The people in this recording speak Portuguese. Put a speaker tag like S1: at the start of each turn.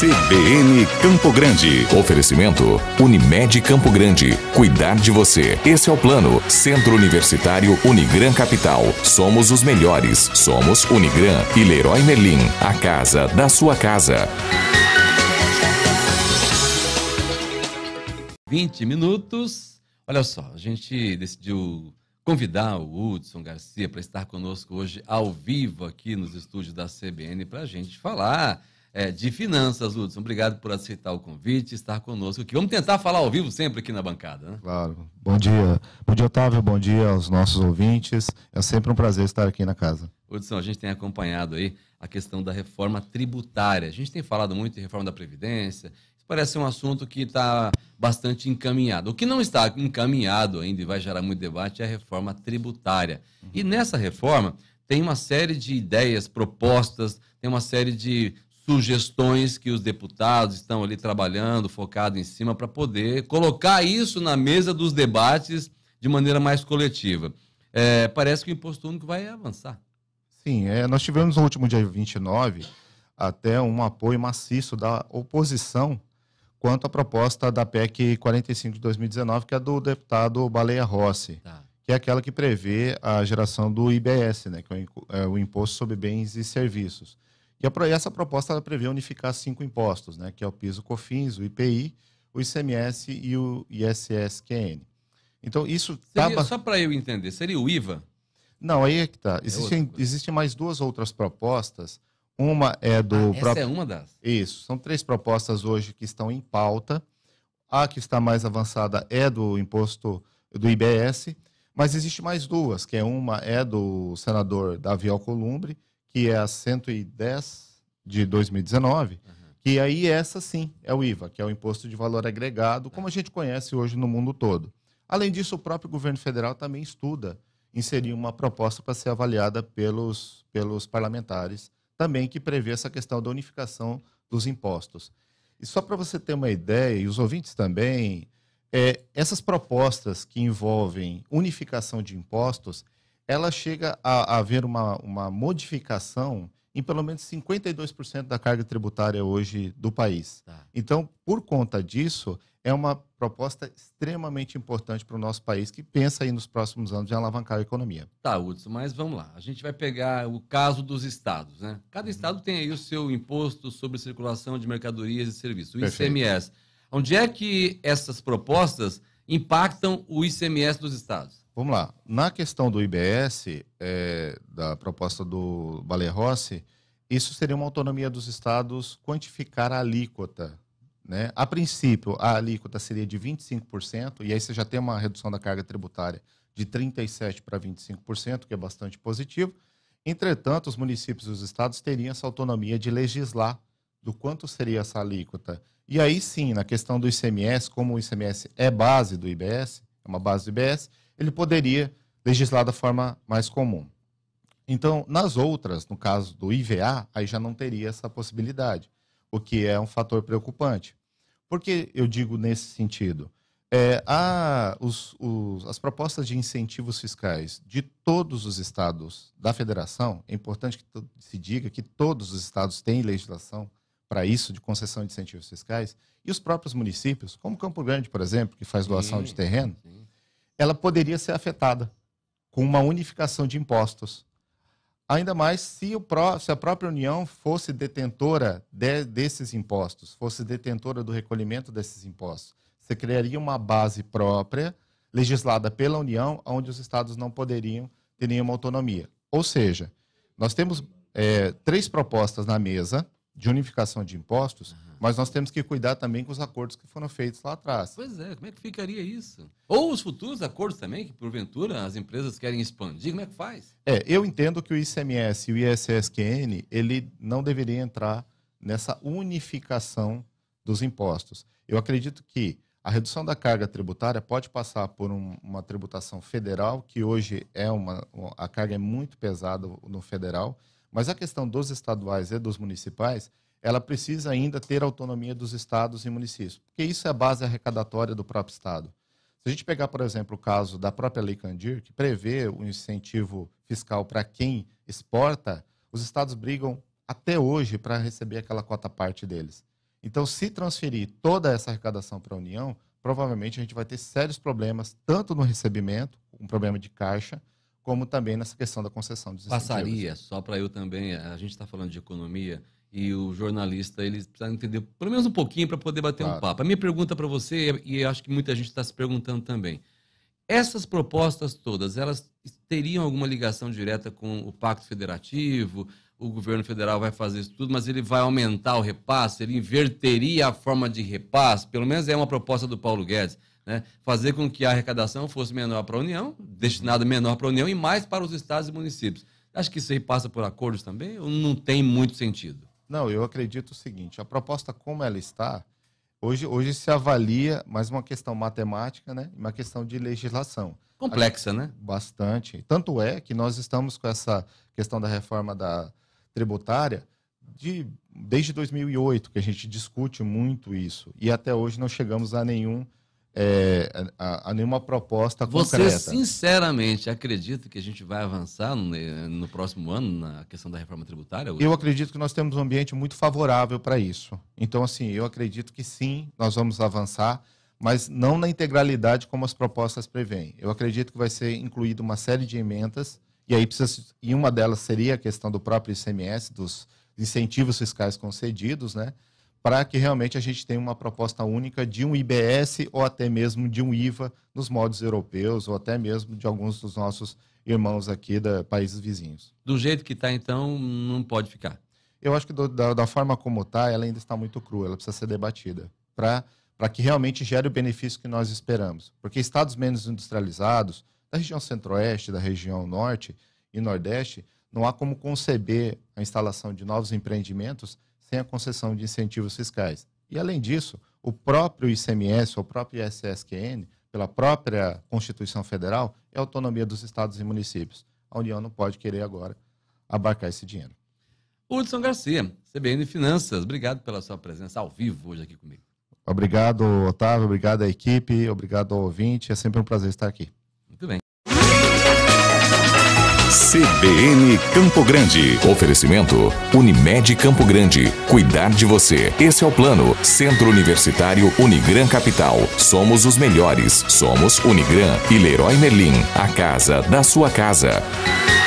S1: CBN Campo Grande. Oferecimento Unimed Campo Grande. Cuidar de você. Esse é o plano. Centro Universitário Unigran Capital. Somos os melhores. Somos Unigran e Leroy Merlin. A casa da sua casa. 20 minutos. Olha só, a gente decidiu convidar o Hudson Garcia para estar conosco hoje ao vivo aqui nos estúdios da CBN para a gente falar é, de Finanças, Hudson. Obrigado por aceitar o convite, estar conosco aqui. Vamos tentar falar ao vivo sempre aqui na bancada, né? Claro.
S2: Bom dia. Bom dia, Otávio. Bom dia aos nossos ouvintes. É sempre um prazer estar aqui na casa.
S1: Hudson, a gente tem acompanhado aí a questão da reforma tributária. A gente tem falado muito de reforma da Previdência. parece um assunto que está bastante encaminhado. O que não está encaminhado ainda e vai gerar muito debate é a reforma tributária. E nessa reforma tem uma série de ideias, propostas, tem uma série de sugestões que os deputados estão ali trabalhando, focado em cima, para poder colocar isso na mesa dos debates de maneira mais coletiva. É, parece que o imposto único vai avançar.
S2: Sim, é, nós tivemos no último dia 29 até um apoio maciço da oposição quanto à proposta da PEC 45 de 2019, que é do deputado Baleia Rossi, tá. que é aquela que prevê a geração do IBS, né, que é, é o Imposto sobre Bens e Serviços. E essa proposta prevê unificar cinco impostos, né, que é o piso COFINS, o IPI, o ICMS e o ISSQN. Então, isso... Seria,
S1: Só para eu entender, seria o IVA?
S2: Não, aí é que está. É existem, é existem mais duas outras propostas. Uma é do... Ah, essa é próprio... é uma das? Isso. São três propostas hoje que estão em pauta. A que está mais avançada é do imposto do IBS, mas existe mais duas, que é uma é do senador Davi Alcolumbre que é a 110 de 2019, uhum. que aí essa sim é o IVA, que é o Imposto de Valor Agregado, como a gente conhece hoje no mundo todo. Além disso, o próprio governo federal também estuda inserir uma proposta para ser avaliada pelos, pelos parlamentares, também que prevê essa questão da unificação dos impostos. E só para você ter uma ideia, e os ouvintes também, é, essas propostas que envolvem unificação de impostos, ela chega a, haver uma, uma modificação em pelo menos 52% da carga tributária hoje do país. Tá. Então, por conta disso, é uma proposta extremamente importante para o nosso país que pensa aí nos próximos anos em alavancar a economia.
S1: Tá, Hudson, mas vamos lá. A gente vai pegar o caso dos estados, né? Cada uhum. estado tem aí o seu imposto sobre circulação de mercadorias e serviços, o Perfeito. ICMS. Onde é que essas propostas impactam o ICMS dos estados?
S2: Vamos lá. Na questão do IBS, é, da proposta do Baleia Rossi, isso seria uma autonomia dos estados quantificar a alíquota. Né? A princípio, a alíquota seria de 25%, e aí você já tem uma redução da carga tributária de 37% para 25%, que é bastante positivo. Entretanto, os municípios e os estados teriam essa autonomia de legislar do quanto seria essa alíquota. E aí sim, na questão do ICMS, como o ICMS é base do IBS, uma base de IBS, ele poderia legislar da forma mais comum. Então, nas outras, no caso do IVA, aí já não teria essa possibilidade, o que é um fator preocupante. Por que eu digo nesse sentido? É, a, os, os, as propostas de incentivos fiscais de todos os estados da federação, é importante que se diga que todos os estados têm legislação para isso, de concessão de incentivos fiscais, e os próprios municípios, como Campo Grande, por exemplo, que faz doação sim, de terreno, ela poderia ser afetada com uma unificação de impostos. Ainda mais se, pró, se a própria União fosse detentora de, desses impostos, fosse detentora do recolhimento desses impostos. Você criaria uma base própria, legislada pela União, onde os estados não poderiam ter nenhuma autonomia. Ou seja, nós temos é, três propostas na mesa de unificação de impostos, uhum. mas nós temos que cuidar também com os acordos que foram feitos lá atrás.
S1: Pois é, como é que ficaria isso? Ou os futuros acordos também, que porventura as empresas querem expandir, como é que faz?
S2: É, eu entendo que o ICMS e o ISSQN, ele não deveria entrar nessa unificação dos impostos. Eu acredito que a redução da carga tributária pode passar por um, uma tributação federal, que hoje é uma, a carga é muito pesada no federal, mas a questão dos estaduais e dos municipais, ela precisa ainda ter autonomia dos estados e municípios, porque isso é a base arrecadatória do próprio estado. Se a gente pegar, por exemplo, o caso da própria Lei Candir, que prevê o um incentivo fiscal para quem exporta, os estados brigam até hoje para receber aquela cota parte deles. Então, se transferir toda essa arrecadação para a União, provavelmente a gente vai ter sérios problemas, tanto no recebimento, um problema de caixa, como também nessa questão da concessão dos Passaria,
S1: só para eu também, eh, a gente está falando de economia e o jornalista, ele precisa entender pelo menos um pouquinho para poder bater claro. um papo. A minha pergunta para você, e acho que muita gente está se perguntando também, essas propostas todas, elas teriam alguma ligação direta com o Pacto Federativo, o governo federal vai fazer isso tudo, mas ele vai aumentar o repasse, ele inverteria a forma de repasse, pelo menos é uma proposta do Paulo Guedes, né? fazer com que a arrecadação fosse menor para a União, destinada menor para a União e mais para os estados e municípios. Acho que isso aí passa por acordos também ou não tem muito
S2: sentido? Não, eu acredito o seguinte, a proposta como ela está, hoje, hoje se avalia mais uma questão matemática, né? uma questão de legislação. Complexa, né? Bastante. Tanto é que nós estamos com essa questão da reforma da, tributária de, desde 2008, que a gente discute muito isso. E até hoje não chegamos a nenhum. É, a, a, nenhuma proposta Você, concreta. Você
S1: sinceramente acredita que a gente vai avançar no, no próximo ano na questão da reforma tributária? Hoje? Eu acredito
S2: que nós temos um ambiente muito favorável para isso. Então, assim, eu acredito que sim, nós vamos avançar, mas não na integralidade como as propostas prevêem. Eu acredito que vai ser incluída uma série de emendas e aí precisa, e uma delas seria a questão do próprio ICMS, dos incentivos fiscais concedidos, né? Para que realmente a gente tenha uma proposta única de um IBS ou até mesmo de um IVA nos moldes europeus ou até mesmo de alguns dos nossos irmãos aqui da países vizinhos. Do jeito que está, então, não pode ficar. Eu acho que do, da, da, forma como está, ela ainda está muito crua, ela precisa ser debatida para que realmente gere o benefício que nós esperamos. Porque estados menos industrializados, da região centro-oeste, da região norte e nordeste, não há como conceber a instalação de novos empreendimentos sem a concessão de incentivos fiscais. E, além disso, o próprio ICMS, o próprio ISSQN, pela própria Constituição Federal, é autonomia dos estados e municípios. A União não pode querer agora abarcar esse dinheiro.
S1: Hudson Garcia, CBN Finanças, obrigado pela sua presença ao vivo hoje aqui comigo.
S2: Obrigado, Otávio, obrigado à equipe, obrigado ao ouvinte. É sempre um prazer estar aqui.
S1: CBN Campo Grande. Oferecimento Unimed Campo Grande. Cuidar de você. Esse é o plano. Centro Universitário Unigran Capital. Somos os melhores. Somos Unigran e Leroy Merlin. A casa da sua casa.